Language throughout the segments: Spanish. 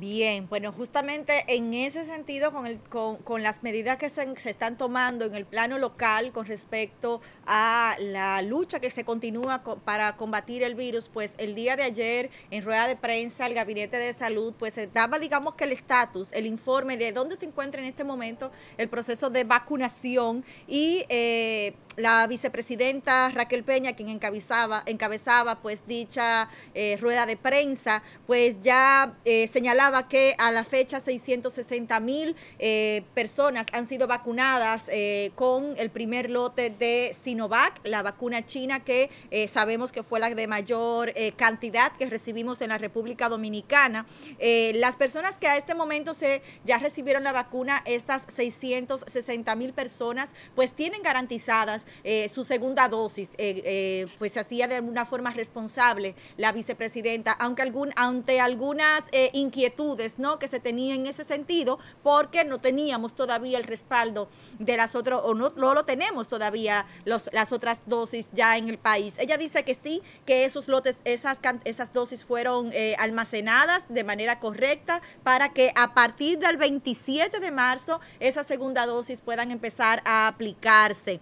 Bien, bueno, justamente en ese sentido, con, el, con, con las medidas que se, están tomando en el plano local con respecto a la lucha que se continúa para combatir el virus, pues el día de ayer en rueda de prensa el Gabinete de Salud pues eh, daba, digamos que el estatus, el informe de dónde se encuentra en este momento el proceso de vacunación y... Eh, la vicepresidenta Raquel Peña, quien encabezaba, encabezaba pues dicha eh, rueda de prensa, pues ya eh, señalaba que a la fecha 660 mil eh, personas han sido vacunadas con el primer lote de Sinovac, la vacuna china que sabemos que fue la de mayor cantidad que recibimos en la República Dominicana. las personas que a este momento se ya recibieron la vacuna, estas 660 mil personas, pues tienen garantizadas eh, su segunda dosis, eh, eh, pues se hacía de una forma responsable la vicepresidenta, aunque algún, ante algunas inquietudes ¿no? que se tenía en ese sentido, porque no teníamos todavía el respaldo de las otras, o no, no lo tenemos todavía las otras dosis ya en el país. Ella dice que sí, que esos lotes, esas, esas dosis fueron almacenadas de manera correcta para que a partir del 27 de marzo esa segunda dosis puedan empezar a aplicarse.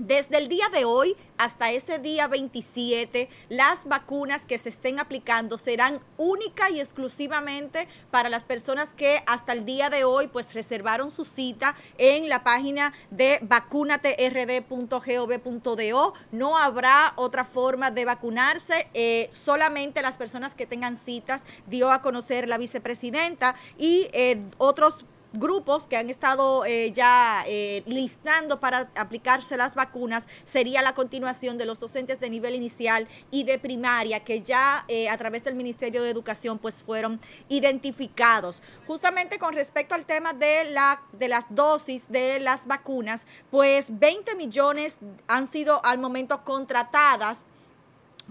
Desde el día de hoy hasta ese día 27, las vacunas que se estén aplicando serán única y exclusivamente para las personas que hasta el día de hoy pues reservaron su cita en la página de vacunatrd.gov.do. No habrá otra forma de vacunarse, eh, solamente las personas que tengan citas, dio a conocer la vicepresidenta y eh, otros grupos que han estado eh, ya eh, listando para aplicarse las vacunas sería la continuación de los docentes de nivel inicial y de primaria que ya eh, a través del Ministerio de Educación pues fueron identificados. Justamente con respecto al tema de, la, de las dosis de las vacunas, pues 20 millones han sido al momento contratadas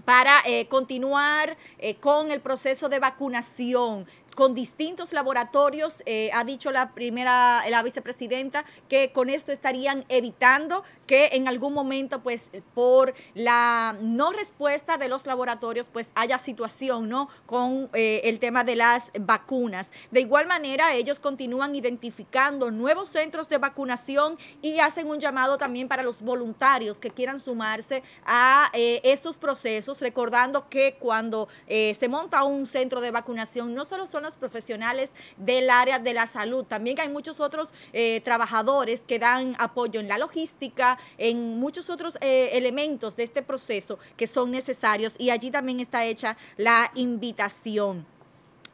para continuar con el proceso de vacunación con distintos laboratorios. Eh, ha dicho la primera, la vicepresidenta, que con esto estarían evitando que en algún momento, pues, por la no respuesta de los laboratorios, pues haya situación, ¿no? Con eh, el tema de las vacunas. De igual manera, ellos continúan identificando nuevos centros de vacunación y hacen un llamado también para los voluntarios que quieran sumarse a eh, estos procesos, recordando que cuando se monta un centro de vacunación, no solo son los profesionales del área de la salud. También hay muchos otros eh, trabajadores que dan apoyo en la logística, en muchos otros eh, elementos de este proceso que son necesarios y allí también está hecha la invitación.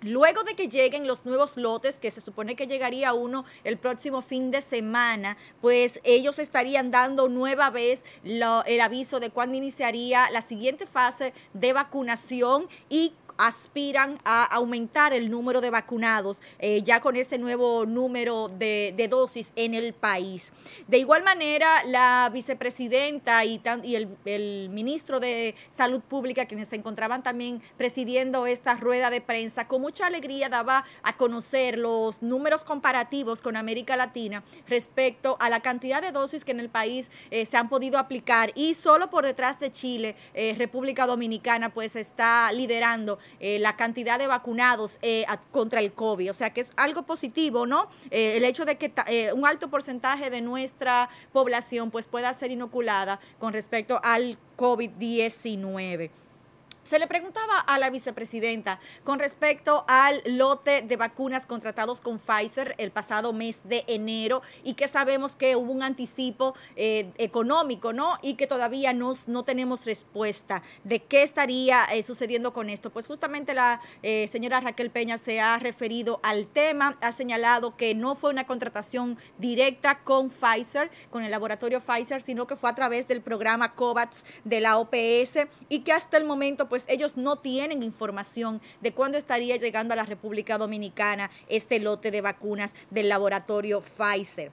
Luego de que lleguen los nuevos lotes, que se supone que llegaría uno el próximo fin de semana, pues ellos estarían dando nueva vez el aviso de cuándo iniciaría la siguiente fase de vacunación y aspiran a aumentar el número de vacunados eh, ya con ese nuevo número de, dosis en el país. De igual manera, la vicepresidenta y, y el, ministro de Salud Pública, quienes se encontraban también presidiendo esta rueda de prensa, con mucha alegría daba a conocer los números comparativos con América Latina respecto a la cantidad de dosis que en el país eh, se han podido aplicar y solo por detrás de Chile, eh, República Dominicana, pues está liderando eh, la cantidad de vacunados eh, contra el COVID. O sea que es algo positivo, ¿no? Eh, el hecho de que un alto porcentaje de nuestra población pues, pueda ser inoculada con respecto al COVID-19. Se le preguntaba a la vicepresidenta con respecto al lote de vacunas contratados con Pfizer el pasado mes de enero y que sabemos que hubo un anticipo eh, económico, ¿no? Y que todavía no, no tenemos respuesta de qué estaría eh, sucediendo con esto. Pues justamente la eh, señora Raquel Peña se ha referido al tema, ha señalado que no fue una contratación directa con Pfizer, con el laboratorio Pfizer, sino que fue a través del programa COVAX de la OPS y que hasta el momento, pues, pues ellos no tienen información de cuándo estaría llegando a la República Dominicana este lote de vacunas del laboratorio Pfizer.